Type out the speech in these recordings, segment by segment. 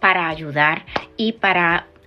para ayudar y para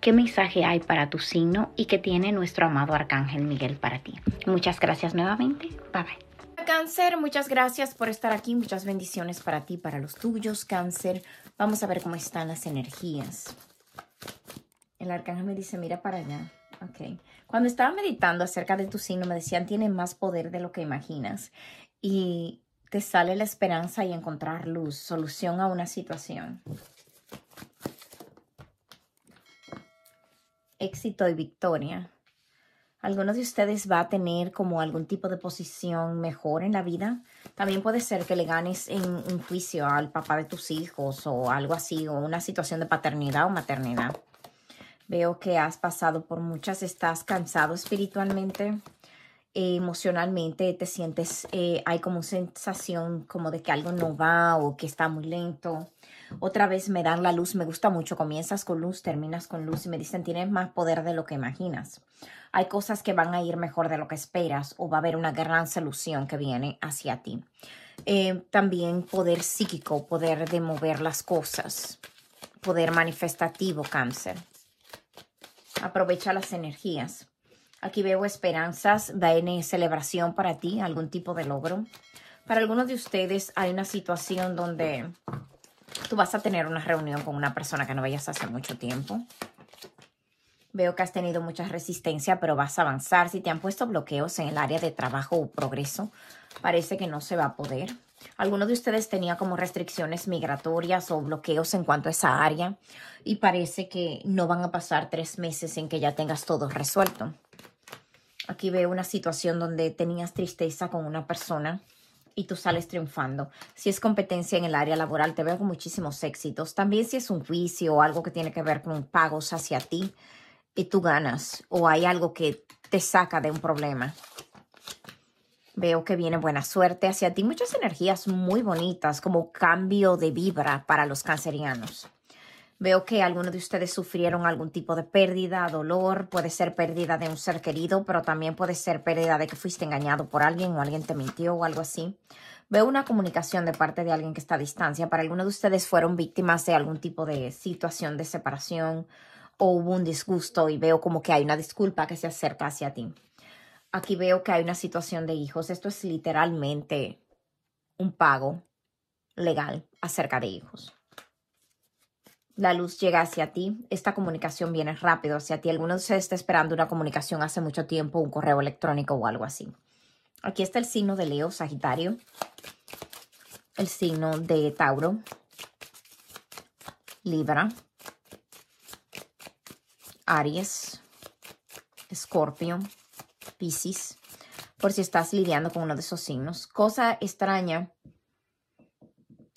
qué mensaje hay para tu signo y qué tiene nuestro amado Arcángel Miguel para ti. Muchas gracias nuevamente. Bye bye. Cáncer, muchas gracias por estar aquí, muchas bendiciones para ti, para los tuyos, Cáncer. Vamos a ver cómo están las energías. El arcángel me dice, mira para allá. Ok. Cuando estaba meditando acerca de tu signo, me decían, tiene más poder de lo que imaginas. Y te sale la esperanza y encontrar luz, solución a una situación. éxito y victoria. ¿Alguno de ustedes va a tener como algún tipo de posición mejor en la vida? También puede ser que le ganes en un juicio al papá de tus hijos o algo así, o una situación de paternidad o maternidad. Veo que has pasado por muchas, estás cansado espiritualmente. Eh, emocionalmente, te sientes, eh, hay como sensación como de que algo no va o que está muy lento. Otra vez me dan la luz, me gusta mucho, comienzas con luz, terminas con luz y me dicen tienes más poder de lo que imaginas. Hay cosas que van a ir mejor de lo que esperas o va a haber una gran solución que viene hacia ti. Eh, también poder psíquico, poder de mover las cosas, poder manifestativo, cáncer. Aprovecha las energías. Aquí veo esperanzas, en celebración para ti, algún tipo de logro. Para algunos de ustedes hay una situación donde tú vas a tener una reunión con una persona que no veías hace mucho tiempo. Veo que has tenido mucha resistencia, pero vas a avanzar. Si te han puesto bloqueos en el área de trabajo o progreso, parece que no se va a poder. Algunos de ustedes tenían como restricciones migratorias o bloqueos en cuanto a esa área y parece que no van a pasar tres meses en que ya tengas todo resuelto. Aquí veo una situación donde tenías tristeza con una persona y tú sales triunfando. Si es competencia en el área laboral, te veo con muchísimos éxitos. También si es un juicio o algo que tiene que ver con pagos hacia ti y tú ganas o hay algo que te saca de un problema. Veo que viene buena suerte hacia ti, muchas energías muy bonitas como cambio de vibra para los cancerianos. Veo que algunos de ustedes sufrieron algún tipo de pérdida, dolor, puede ser pérdida de un ser querido, pero también puede ser pérdida de que fuiste engañado por alguien o alguien te mintió o algo así. Veo una comunicación de parte de alguien que está a distancia. Para algunos de ustedes fueron víctimas de algún tipo de situación de separación o hubo un disgusto y veo como que hay una disculpa que se acerca hacia ti. Aquí veo que hay una situación de hijos. Esto es literalmente un pago legal acerca de hijos la luz llega hacia ti, esta comunicación viene rápido hacia ti. Algunos se está esperando una comunicación hace mucho tiempo, un correo electrónico o algo así. Aquí está el signo de Leo, Sagitario, el signo de Tauro, Libra, Aries, Escorpio, Piscis, por si estás lidiando con uno de esos signos. Cosa extraña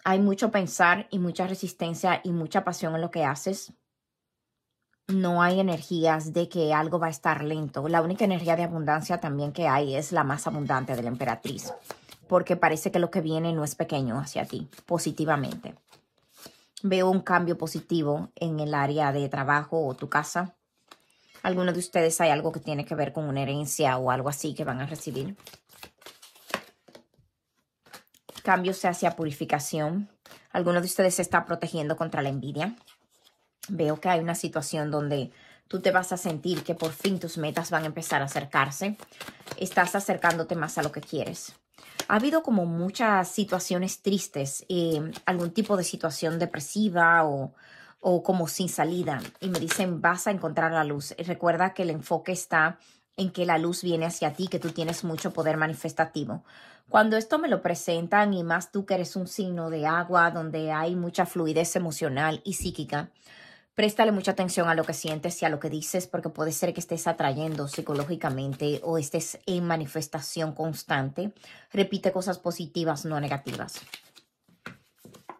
hay mucho pensar y mucha resistencia y mucha pasión en lo que haces. No hay energías de que algo va a estar lento. La única energía de abundancia también que hay es la más abundante de la emperatriz, porque parece que lo que viene no es pequeño hacia ti, positivamente. Veo un cambio positivo en el área de trabajo o tu casa. ¿Alguno de ustedes hay algo que tiene que ver con una herencia o algo así que van a recibir cambios hacia purificación. ¿Alguno de ustedes se está protegiendo contra la envidia. Veo que hay una situación donde tú te vas a sentir que por fin tus metas van a empezar a acercarse. Estás acercándote más a lo que quieres. Ha habido como muchas situaciones tristes, eh, algún tipo de situación depresiva o, o como sin salida. Y me dicen, vas a encontrar la luz. recuerda que el enfoque está en que la luz viene hacia ti, que tú tienes mucho poder manifestativo. Cuando esto me lo presentan, y más tú que eres un signo de agua donde hay mucha fluidez emocional y psíquica, préstale mucha atención a lo que sientes y a lo que dices, porque puede ser que estés atrayendo psicológicamente o estés en manifestación constante. Repite cosas positivas, no negativas.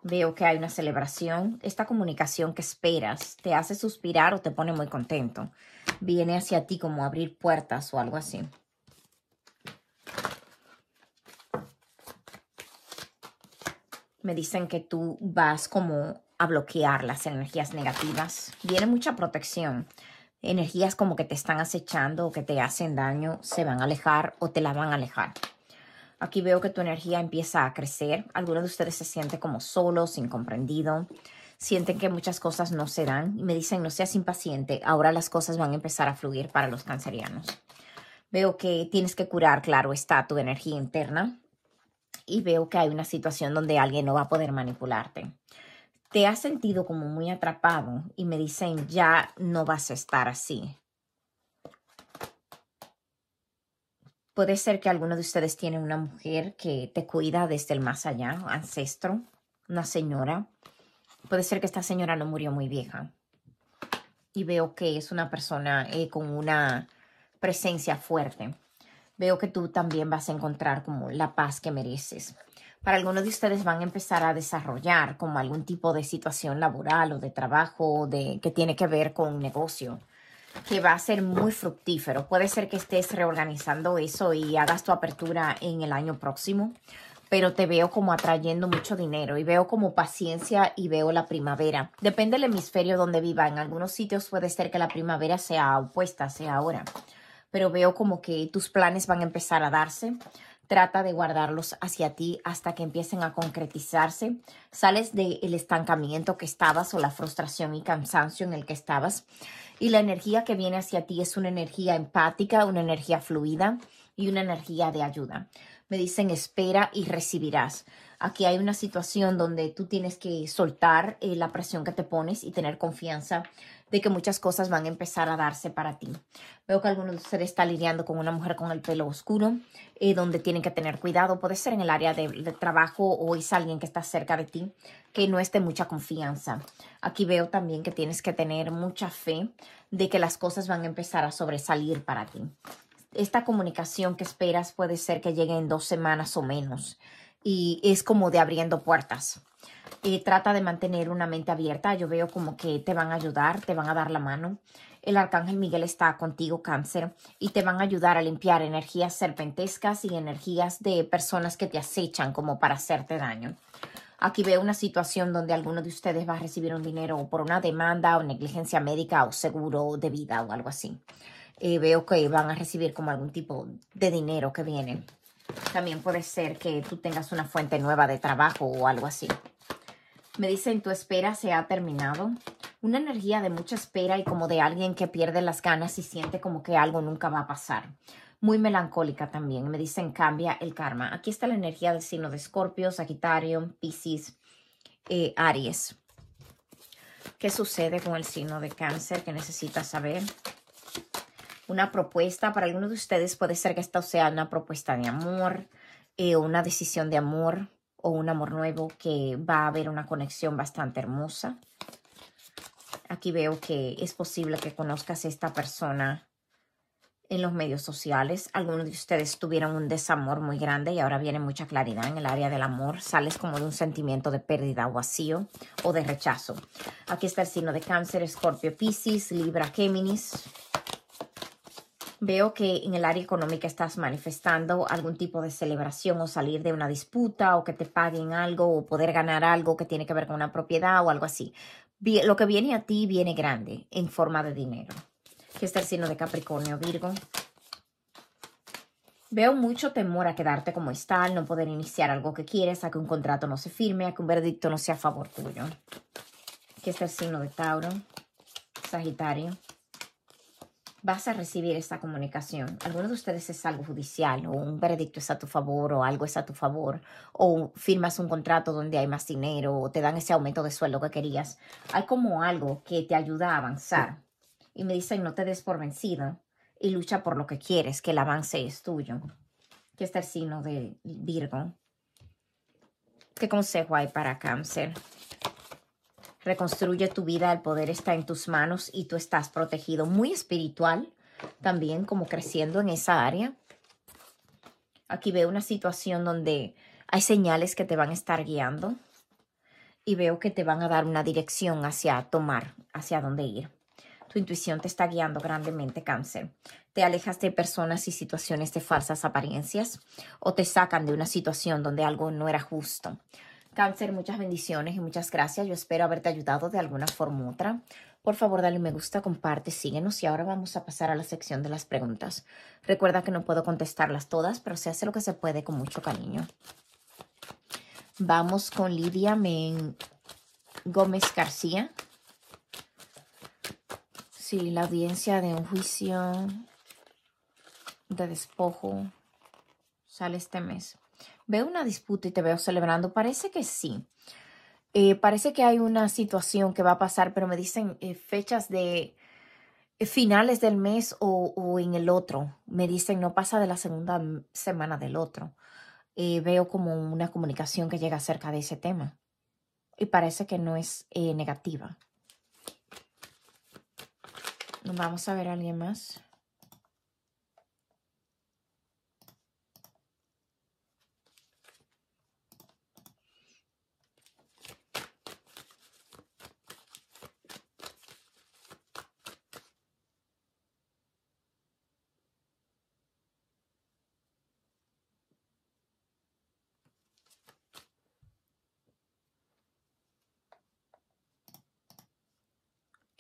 Veo que hay una celebración. Esta comunicación que esperas te hace suspirar o te pone muy contento viene hacia ti como abrir puertas o algo así. Me dicen que tú vas como a bloquear las energías negativas. Viene mucha protección. Energías como que te están acechando o que te hacen daño, se van a alejar o te la van a alejar. Aquí veo que tu energía empieza a crecer. Algunos de ustedes se siente como solo, sin sienten que muchas cosas no se dan y me dicen, no seas impaciente, ahora las cosas van a empezar a fluir para los cancerianos. Veo que tienes que curar, claro, está tu energía interna y veo que hay una situación donde alguien no va a poder manipularte. Te has sentido como muy atrapado y me dicen, ya no vas a estar así. Puede ser que alguno de ustedes tiene una mujer que te cuida desde el más allá, ancestro, una señora puede ser que esta señora no murió muy vieja. Y veo que es una persona eh, con una presencia fuerte. Veo que tú también vas a encontrar como la paz que mereces. Para algunos de ustedes van a empezar a desarrollar como algún tipo de situación laboral o de trabajo de, que tiene que ver con un negocio que va a ser muy fructífero. Puede ser que estés reorganizando eso y hagas tu apertura en el año próximo pero te veo como atrayendo mucho dinero y veo como paciencia y veo la primavera. Depende del hemisferio donde viva. En algunos sitios puede ser que la primavera sea opuesta, sea ahora. Pero veo como que tus planes van a empezar a darse. Trata de guardarlos hacia ti hasta que empiecen a concretizarse. Sales del estancamiento que estabas o la frustración y cansancio en el que estabas. Y la energía que viene hacia ti es una energía empática, una energía fluida y una energía de ayuda me dicen espera y recibirás. Aquí hay una situación donde tú tienes que soltar eh, la presión que te pones y tener confianza de que muchas cosas van a empezar a darse para ti. Veo que alguno de ustedes está lidiando con una mujer con el pelo oscuro, eh, donde tienen que tener cuidado. Puede ser en el área de trabajo o es alguien que está cerca de ti que no esté mucha confianza. Aquí veo también que tienes que tener mucha fe de que las cosas van a empezar a sobresalir para ti esta comunicación que esperas puede ser que llegue en dos semanas o menos y es como de abriendo puertas. y trata de mantener una mente abierta. Yo veo como que te van a ayudar, te van a dar la mano. El arcángel Miguel está contigo, cáncer, y te van a ayudar a limpiar energías serpentescas y energías de personas que te acechan como para hacerte daño. Aquí veo una situación donde alguno de ustedes va a recibir un dinero por una demanda o negligencia médica o seguro de vida o algo así. Eh, veo que van a recibir como algún tipo de dinero que viene. También puede ser que tú tengas una fuente nueva de trabajo o algo así. Me dicen, tu espera se ha terminado. Una energía de mucha espera y como de alguien que pierde las ganas y siente como que algo nunca va a pasar. Muy melancólica también. Me dicen, cambia el karma. Aquí está la energía del signo de Escorpio, Sagitario, Pisces, eh, Aries. ¿Qué sucede con el signo de cáncer que necesitas saber? una propuesta. Para algunos de ustedes puede ser que esta sea una propuesta de amor, eh, una decisión de amor o un amor nuevo que va a haber una conexión bastante hermosa. Aquí veo que es posible que conozcas a esta persona en los medios sociales. Algunos de ustedes tuvieron un desamor muy grande y ahora viene mucha claridad en el área del amor. Sales como de un sentimiento de pérdida o vacío o de rechazo. Aquí está el signo de cáncer, escorpio, piscis, libra, géminis. Veo que en el área económica estás manifestando algún tipo de celebración o salir de una disputa o que te paguen algo o poder ganar algo que tiene que ver con una propiedad o algo así. Lo que viene a ti viene grande en forma de dinero. Aquí está el signo de Capricornio, Virgo. Veo mucho temor a quedarte como está, no poder iniciar algo que quieres, a que un contrato no se firme, a que un veredicto no sea a favor tuyo. Aquí está el signo de Tauro, Sagitario vas a recibir esta comunicación. Alguno de ustedes es algo judicial o un veredicto es a tu favor o algo es a tu favor o firmas un contrato donde hay más dinero o te dan ese aumento de sueldo que querías. Hay como algo que te ayuda a avanzar. Y me dicen, no te des por vencido y lucha por lo que quieres, que el avance es tuyo. Que está el signo de Virgo. ¿Qué consejo hay para cáncer? reconstruye tu vida, el poder está en tus manos y tú estás protegido. Muy espiritual también, como creciendo en esa área. Aquí veo una situación donde hay señales que te van a estar guiando y veo que te van a dar una dirección hacia tomar, hacia dónde ir. Tu intuición te está guiando grandemente, cáncer. Te alejas de personas y situaciones de falsas apariencias o te sacan de una situación donde algo no era justo. Cáncer, muchas bendiciones y muchas gracias. Yo espero haberte ayudado de alguna forma u otra. Por favor, dale me gusta, comparte, síguenos y ahora vamos a pasar a la sección de las preguntas. Recuerda que no puedo contestarlas todas, pero se hace lo que se puede con mucho cariño. Vamos con Lidia Men Gómez García. Sí, la audiencia de un juicio de despojo sale este mes veo una disputa y te veo celebrando. Parece que sí. Eh, parece que hay una situación que va a pasar, pero me dicen eh, fechas de eh, finales del mes o, en el otro. Me dicen no pasa de la segunda semana del otro. veo como una comunicación que llega acerca de ese tema. Y parece que no es negativa. Vamos a ver a alguien más.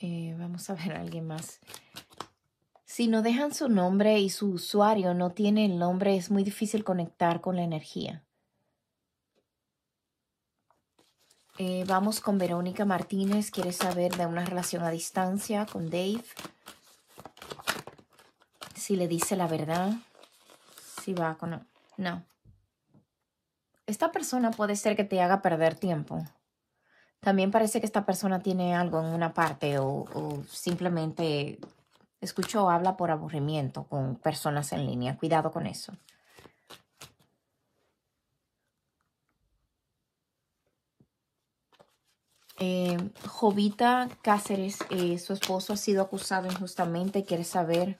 Eh, vamos a ver a alguien más. Si no dejan su nombre y su usuario no tiene el nombre, es muy difícil conectar con la energía. Eh, vamos con Verónica Martínez. Quiere saber de una relación a distancia con Dave. Si le dice la verdad. Si va con... No. Esta persona puede ser que te haga perder tiempo. También parece que esta persona tiene algo en una parte o, o simplemente escuchó habla por aburrimiento con personas en línea. Cuidado con eso. Eh, Jovita Cáceres, eh, su esposo ha sido acusado injustamente. Quiere saber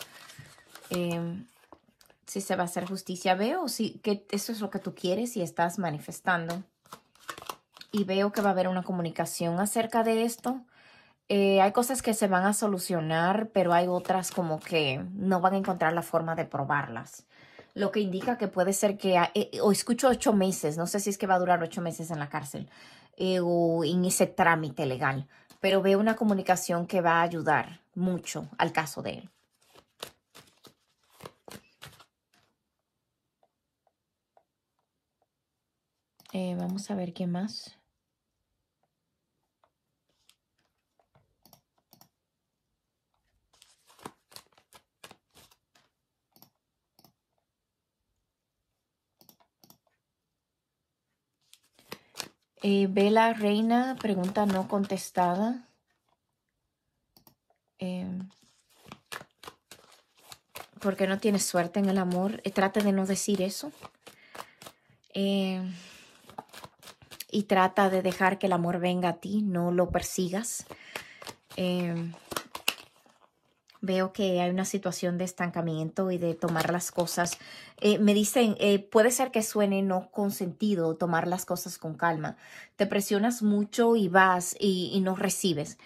em, si se va a hacer justicia. Veo si, que eso es lo que tú quieres y estás manifestando y veo que va a haber una comunicación acerca de esto. Eh, hay cosas que se van a solucionar, pero hay otras como que no van a encontrar la forma de probarlas. Lo que indica que puede ser que, eh, o escucho ocho meses, no sé si es que va a durar ocho meses en la cárcel eh, o en ese trámite legal, pero veo una comunicación que va a ayudar mucho al caso de él. vamos a ver qué más. Eh, Reina, pregunta no contestada. Eh, ¿Por qué no tienes suerte en el amor? Eh, trata de no decir eso. Eh, y trata de dejar que el amor venga a ti, no lo persigas veo que hay una situación de estancamiento y de tomar las cosas. Eh, me dicen, eh, puede ser que suene no consentido tomar las cosas con calma. Te presionas mucho y vas y, no recibes.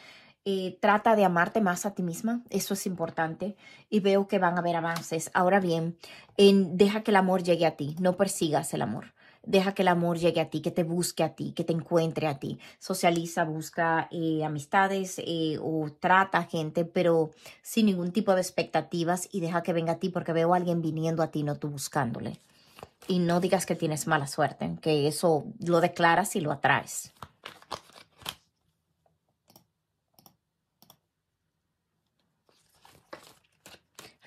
Eh, trata de amarte más a ti misma, eso es importante, y veo que van a haber avances. Ahora bien, deja que el amor llegue a ti, no persigas el amor deja que el amor llegue a ti, que te busque a ti, que te encuentre a ti. Socializa, busca eh, amistades eh, o trata gente, pero sin ningún tipo de expectativas y deja que venga a ti porque veo a alguien viniendo a ti, no tú buscándole. Y no digas que tienes mala suerte, que eso lo declaras y lo atraes.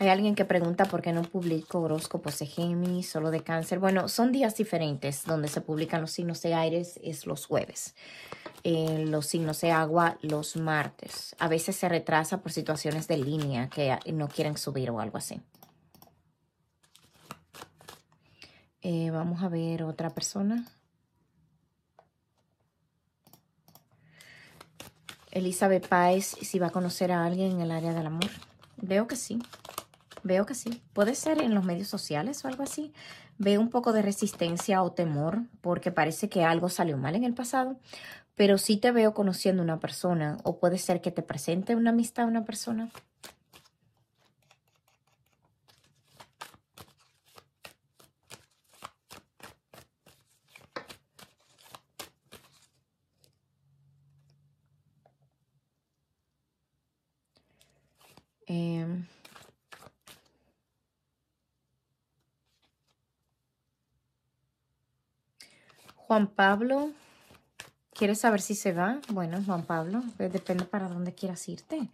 Hay alguien que pregunta por qué no publico horóscopos de Géminis, solo de cáncer. Bueno, son días diferentes donde se publican los signos de aires, es los jueves. Eh, los signos de agua, los martes. A veces se retrasa por situaciones de línea que no quieren subir o algo así. Eh, vamos a ver otra persona. Elizabeth Páez, si va a conocer a alguien en el área del amor. Veo que sí. Veo que sí. Puede ser en los medios sociales o algo así. Veo un poco de resistencia o temor porque parece que algo salió mal en el pasado. Pero sí te veo conociendo una persona o puede ser que te presente una amistad a una persona. Eh... Juan Pablo, ¿quieres saber si se va? Bueno, Juan Pablo, eh, depende para dónde quieras irte.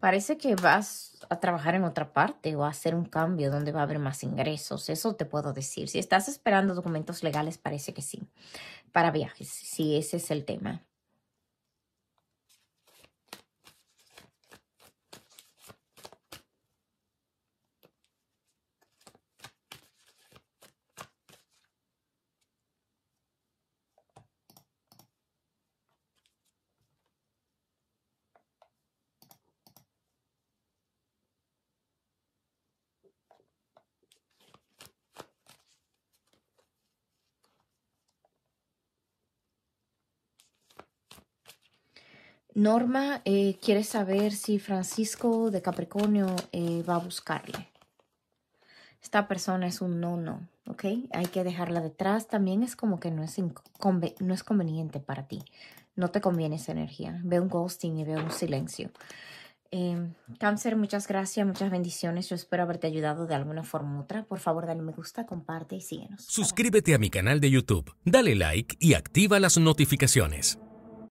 Parece que vas a trabajar en otra parte o a hacer un cambio donde va a haber más ingresos. Eso te puedo decir. Si estás esperando documentos legales, parece que sí. Para viajes, si ese es el tema. Norma eh, quiere saber si Francisco de Capricornio eh, va a buscarle. Esta persona es un no, no, ¿ok? Hay que dejarla detrás. También es como que no es, conveniente para ti. No te conviene esa energía. Ve un ghosting y veo un silencio. Em, cáncer, muchas gracias, muchas bendiciones. Yo espero haberte ayudado de alguna forma u otra. Por favor, dale me gusta, comparte y síguenos. Suscríbete a mi canal de YouTube, dale like y activa las notificaciones.